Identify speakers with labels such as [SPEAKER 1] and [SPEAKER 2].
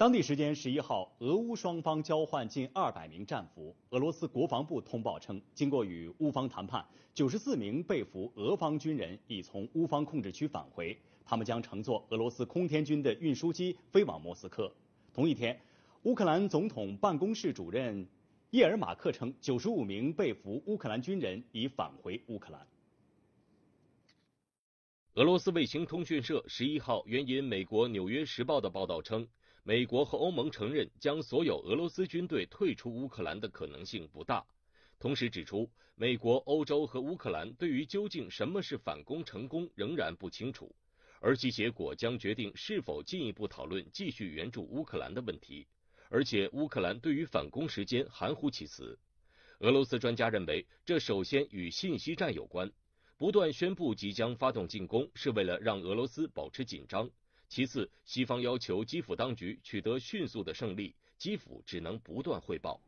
[SPEAKER 1] 当地时间十一号，俄乌双方交换近二百名战俘。俄罗斯国防部通报称，经过与乌方谈判，九十四名被俘俄方军人已从乌方控制区返回，他们将乘坐俄罗斯空天军的运输机飞往莫斯科。同一天，乌克兰总统办公室主任叶尔马克称，九十五名被俘乌克兰军人已返回乌克兰。
[SPEAKER 2] 俄罗斯卫星通讯社十一号援引美国《纽约时报》的报道称。美国和欧盟承认将所有俄罗斯军队退出乌克兰的可能性不大，同时指出，美国、欧洲和乌克兰对于究竟什么是反攻成功仍然不清楚，而其结果将决定是否进一步讨论继续援助乌克兰的问题。而且，乌克兰对于反攻时间含糊其辞。俄罗斯专家认为，这首先与信息战有关，不断宣布即将发动进攻是为了让俄罗斯保持紧张。其次，西方要求基辅当局取得迅速的胜利，基辅只能不断汇报。